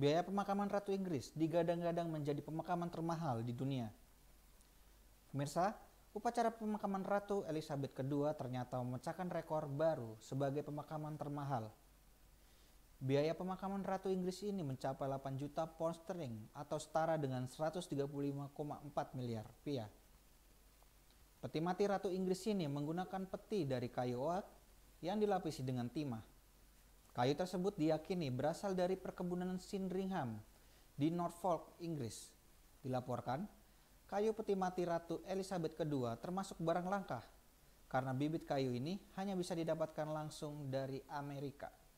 Biaya pemakaman Ratu Inggris digadang-gadang menjadi pemakaman termahal di dunia. Pemirsa, upacara pemakaman Ratu Elizabeth II ternyata memecahkan rekor baru sebagai pemakaman termahal. Biaya pemakaman Ratu Inggris ini mencapai 8 juta pound sterling atau setara dengan 135,4 miliar rupiah. Peti mati Ratu Inggris ini menggunakan peti dari kayu oak yang dilapisi dengan timah. Kayu tersebut diyakini berasal dari perkebunan Sindringham di Norfolk, Inggris. Dilaporkan, kayu peti mati Ratu Elizabeth II termasuk barang langka karena bibit kayu ini hanya bisa didapatkan langsung dari Amerika.